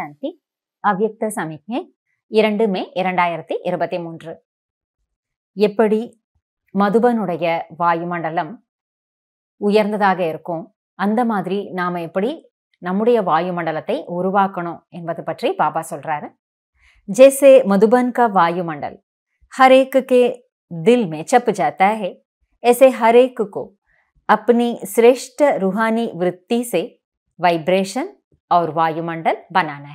சாந்தி அவ்யக்த சமிக்ஞை இரண்டு மே இரண்டாயிரத்தி இருபத்தி மூன்று எப்படி மதுபனுடைய வாயுமண்டலம் உயர்ந்ததாக இருக்கும் அந்த மாதிரி நாம் எப்படி நம்முடைய வாயுமண்டலத்தை உருவாக்கணும் என்பது பற்றி பாபா சொல்றாரு ஜெய்சே மதுபன் க வாயுமண்டல் ஹரேக்கு கே தில் மே சப் ஜாத்தா ஹே ऐसे हर एक को अपनी श्रेष्ठ रूहानी वृत्ति से அவர் வாயுமண்டல் பனானா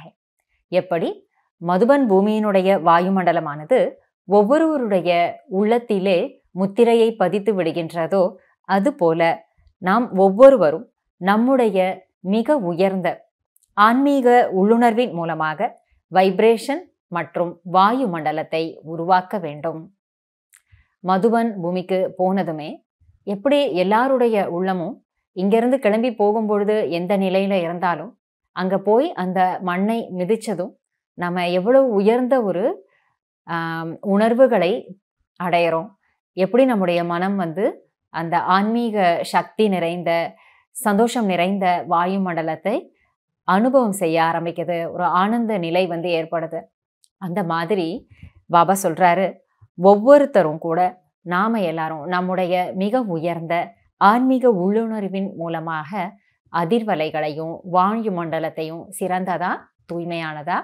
எப்படி மதுபன் பூமியினுடைய வாயுமண்டலமானது ஒவ்வொருவருடைய உள்ளத்திலே முத்திரையை பதித்து விடுகின்றதோ அதுபோல நாம் ஒவ்வொருவரும் நம்முடைய மிக உயர்ந்த ஆன்மீக உள்ளுணர்வின் மூலமாக வைப்ரேஷன் மற்றும் வாயு மண்டலத்தை உருவாக்க வேண்டும் மதுவன் பூமிக்கு போனதுமே எப்படி எல்லாருடைய உள்ளமும் இங்கிருந்து கிளம்பி போகும்பொழுது எந்த நிலையில இருந்தாலும் அங்கே போய் அந்த மண்ணை மிதித்ததும் நம்ம எவ்வளோ உயர்ந்த ஒரு உணர்வுகளை அடையிறோம் எப்படி நம்முடைய மனம் வந்து அந்த ஆன்மீக சக்தி நிறைந்த சந்தோஷம் நிறைந்த வாயு மண்டலத்தை அனுபவம் செய்ய ஆரம்பிக்குது ஒரு ஆனந்த நிலை வந்து ஏற்படுது அந்த மாதிரி பாபா சொல்கிறாரு ஒவ்வொருத்தரும் கூட நாம் எல்லாரும் நம்முடைய மிக உயர்ந்த ஆன்மீக உள்ளுணர்வின் மூலமாக அதிர்வலைகளையும் வாயு மண்டலத்தையும் சிறந்ததா தூய்மையானதா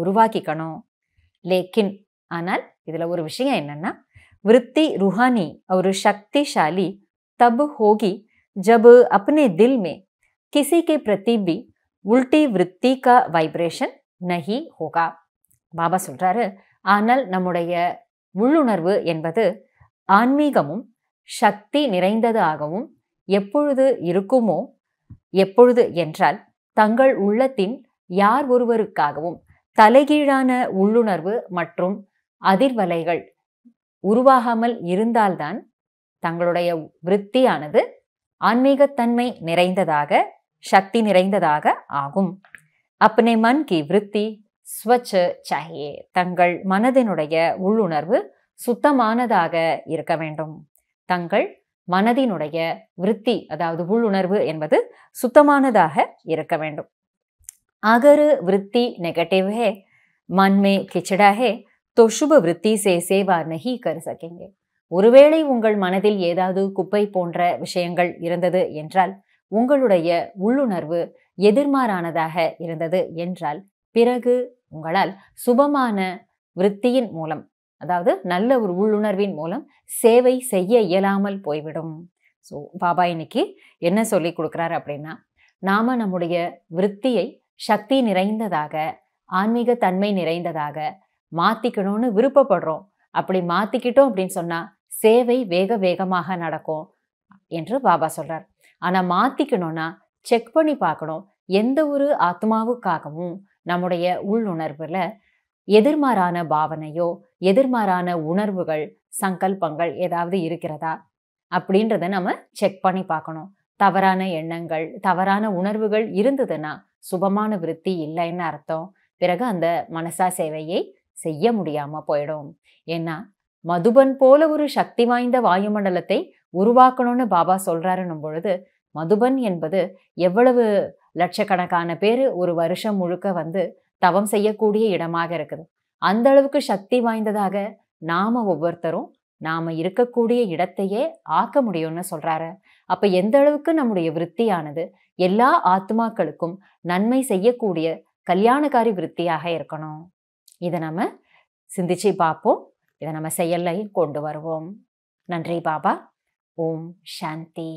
உருவாக்கிக்கணும் லேக்கின் ஆனால் இதில் ஒரு விஷயம் என்னன்னா விற்பி ருஹானி ஒரு சக்திசாலி தப் ஹோகி ஜப் அப்னே தில் மே கிசி கே பிரதி பி உல்டி விற்பி க வைப்ரேஷன் நஹி ஹோகா பாபா சொல்றாரு ஆனால் நம்முடைய உள்ளுணர்வு என்பது ஆன்மீகமும் சக்தி நிறைந்ததாகவும் எப்பொழுது இருக்குமோ எப்பொழுது என்றால் தங்கள் உள்ளத்தின் யார் ஒருவருக்காகவும் தலைகீழான உள்ளுணர்வு மற்றும் அதிர்வலைகள் உருவாகாமல் இருந்தால்தான் தங்களுடைய விருத்தியானது ஆன்மீகத்தன்மை நிறைந்ததாக சக்தி நிறைந்ததாக ஆகும் அப்பனே மன் கி விற்பி ஸ்வச்ச சாயே தங்கள் மனதினுடைய உள்ளுணர்வு சுத்தமானதாக இருக்க வேண்டும் தங்கள் மனதினுடைய விருத்தி அதாவது உள்ளுணர்வு என்பது சுத்தமானதாக இருக்க வேண்டும் அகரு விருத்தி நெகட்டிவ் ஹே மண்மே கிச்சடாகே கிச்சடா ஹே விருத்தி சே சேவா நகி கரு சகேங்க ஒருவேளை உங்கள் மனதில் ஏதாவது குப்பை போன்ற விஷயங்கள் இருந்தது என்றால் உங்களுடைய உள்ளுணர்வு எதிர்மாறானதாக இருந்தது என்றால் பிறகு உங்களால் சுபமான விருத்தியின் மூலம் அதாவது நல்ல ஒரு உள்ளுணர்வின் மூலம் சேவை செய்ய இயலாமல் போய்விடும் ஸோ பாபா இன்னைக்கு என்ன சொல்லி கொடுக்குறாரு அப்படின்னா நாம் நம்முடைய விற்த்தியை சக்தி நிறைந்ததாக ஆன்மீக தன்மை நிறைந்ததாக மாற்றிக்கணும்னு விருப்பப்படுறோம் அப்படி மாற்றிக்கிட்டோம் அப்படின்னு சொன்னால் சேவை வேக வேகமாக நடக்கும் என்று பாபா சொல்கிறார் ஆனால் மாற்றிக்கணும்னா செக் பண்ணி பார்க்கணும் எந்த ஒரு ஆத்மாவுக்காகவும் நம்முடைய உள்ளுணர்வில் எதிர்மாறான பாவனையோ எதிர்மாறான உணர்வுகள் சங்கல்பங்கள் ஏதாவது இருக்கிறதா அப்படின்றத நம்ம செக் பண்ணி பார்க்கணும் தவறான எண்ணங்கள் தவறான உணர்வுகள் இருந்ததுன்னா சுபமான விருத்தி இல்லைன்னு அர்த்தம் பிறகு அந்த மனசா சேவையை செய்ய முடியாம போயிடும் ஏன்னா மதுபன் போல ஒரு சக்தி வாய்ந்த வாயுமண்டலத்தை உருவாக்கணும்னு பாபா சொல்றாருன்னும் பொழுது மதுபன் என்பது எவ்வளவு லட்சக்கணக்கான பேர் ஒரு வருஷம் முழுக்க வந்து தவம் செய்யக்கூடிய இடமாக இருக்குது அந்த அளவுக்கு சக்தி வாய்ந்ததாக நாம ஒவ்வொருத்தரும் நாம இருக்கக்கூடிய இடத்தையே ஆக்க முடியும்னு சொல்றாரு அப்ப எந்த அளவுக்கு நம்முடைய விருத்தியானது எல்லா ஆத்மாக்களுக்கும் நன்மை செய்யக்கூடிய கல்யாணக்காரி விருத்தியாக இருக்கணும் இதை நம்ம சிந்திச்சு பார்ப்போம் இதை நம்ம செயலை கொண்டு வருவோம் நன்றி பாபா ஓம் சாந்தி